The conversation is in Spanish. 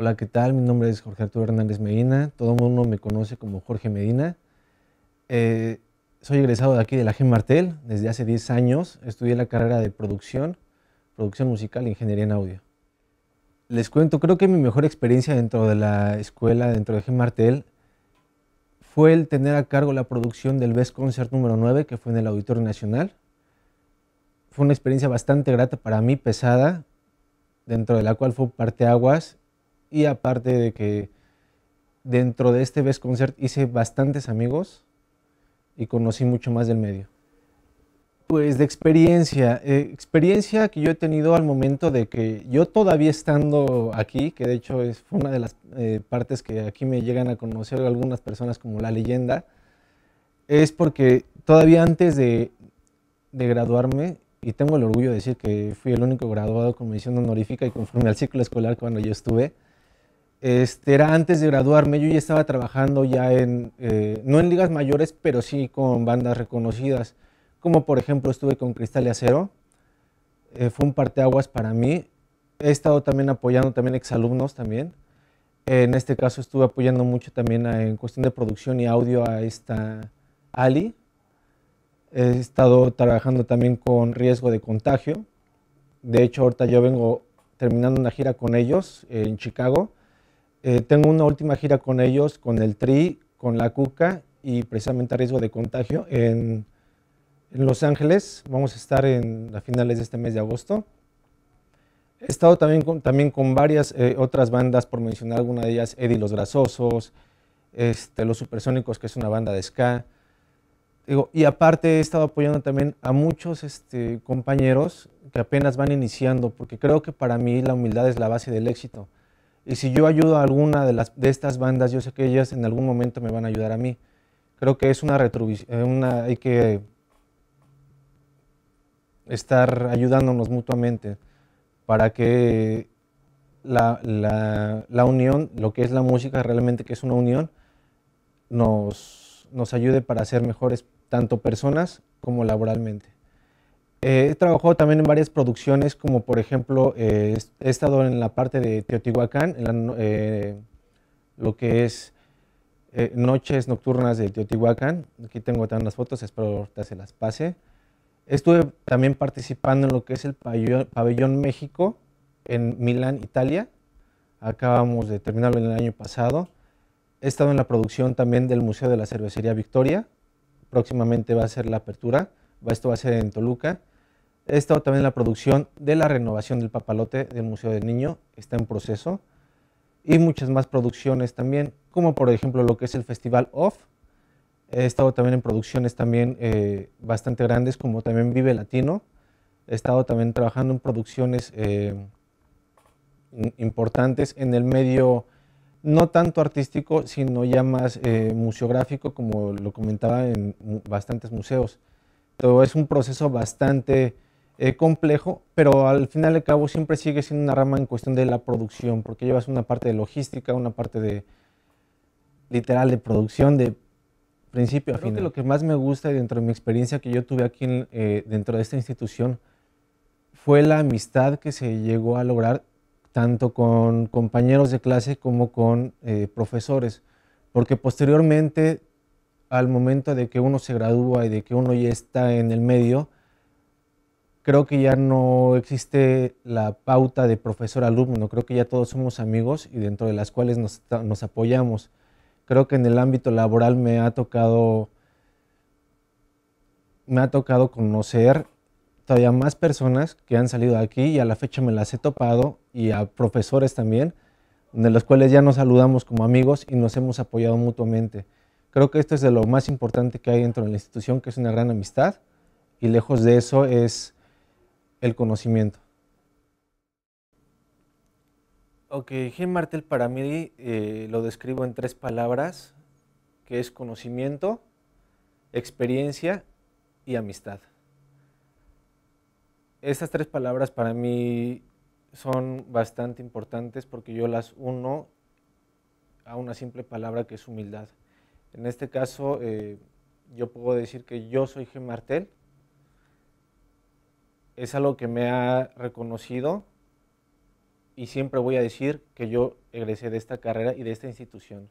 Hola, ¿qué tal? Mi nombre es Jorge Arturo Hernández Medina. Todo el mundo me conoce como Jorge Medina. Eh, soy egresado de aquí de la G Martel. Desde hace 10 años estudié la carrera de producción, producción musical e ingeniería en audio. Les cuento, creo que mi mejor experiencia dentro de la escuela, dentro de G Martel, fue el tener a cargo la producción del Best Concert número 9, que fue en el Auditorio Nacional. Fue una experiencia bastante grata para mí, pesada, dentro de la cual fue parteaguas y aparte de que dentro de este Best Concert hice bastantes amigos y conocí mucho más del medio. Pues de experiencia, eh, experiencia que yo he tenido al momento de que yo todavía estando aquí, que de hecho es una de las eh, partes que aquí me llegan a conocer algunas personas como la leyenda, es porque todavía antes de, graduarme, y tengo el orgullo de decir que fui el único graduado con mención honorífica y conforme al ciclo escolar cuando yo estuve, este, era antes de graduarme, yo ya estaba trabajando ya en, eh, no en ligas mayores, pero sí con bandas reconocidas, como por ejemplo estuve con Cristal y Acero, eh, fue un parteaguas para mí, he estado también apoyando también exalumnos también, en este caso estuve apoyando mucho también en cuestión de producción y audio a esta Ali, he estado trabajando también con riesgo de contagio, de hecho ahorita yo vengo terminando una gira con ellos en Chicago, eh, tengo una última gira con ellos, con el Tri, con la Cuca y precisamente a riesgo de contagio en, Los Ángeles. Vamos a estar en a finales de este mes de agosto. He estado también con, también con varias eh, otras bandas, por mencionar alguna de ellas, Eddie Los Grasosos, este, Los Supersónicos, que es una banda de ska. Digo, y aparte he estado apoyando también a muchos este, compañeros que apenas van iniciando, porque creo que para mí la humildad es la base del éxito. Y si yo ayudo a alguna de, las, de estas bandas, yo sé que ellas en algún momento me van a ayudar a mí. Creo que es una eh, hay que estar ayudándonos mutuamente para que la, unión, lo que es la música realmente que es una unión, nos ayude para ser mejores tanto personas como laboralmente. Eh, he trabajado también en varias producciones, como por ejemplo, eh, he estado en la parte de Teotihuacán, en eh, lo que es Noches Nocturnas de Teotihuacán. Aquí tengo también las fotos, espero ahorita se las pase. Estuve también participando en lo que es el Pabellón, pabellón México en Milán, Italia. Acabamos de terminarlo en el año pasado. He estado en la producción también del Museo de la Cervecería Victoria. Próximamente va a ser la apertura. Esto va a ser en Toluca. He estado también en la producción de la renovación del papalote del Museo del Niño, está en proceso, y muchas más producciones también, como por ejemplo lo que es el Festival OFF. He estado también en producciones también eh, bastante grandes, como también Vive Latino. He estado también trabajando en producciones eh, importantes en el medio no tanto artístico, sino ya más eh, museográfico, como lo comentaba en bastantes museos. Todo es un proceso bastante eh, complejo, pero al final de cabo siempre sigue siendo una rama en cuestión de la producción, porque llevas una parte de logística, una parte de literal de producción, de principio a fin. de lo que más me gusta dentro de mi experiencia que yo tuve aquí eh, dentro de esta institución fue la amistad que se llegó a lograr tanto con compañeros de clase como con eh, profesores, porque posteriormente al momento de que uno se gradúa y de que uno ya está en el medio, creo que ya no existe la pauta de profesor-alumno, creo que ya todos somos amigos y dentro de las cuales nos, apoyamos. Creo que en el ámbito laboral me ha tocado me ha tocado conocer todavía más personas que han salido de aquí y a la fecha me las he topado y a profesores también, de los cuales ya nos saludamos como amigos y nos hemos apoyado mutuamente. Creo que esto es de lo más importante que hay dentro de la institución, que es una gran amistad y lejos de eso es el conocimiento. Ok, Jim Martel para mí eh, lo describo en tres palabras, que es conocimiento, experiencia y amistad. Estas tres palabras para mí son bastante importantes porque yo las uno a una simple palabra que es humildad. En este caso, eh, yo puedo decir que yo soy G. Martel es algo que me ha reconocido y siempre voy a decir que yo egresé de esta carrera y de esta institución.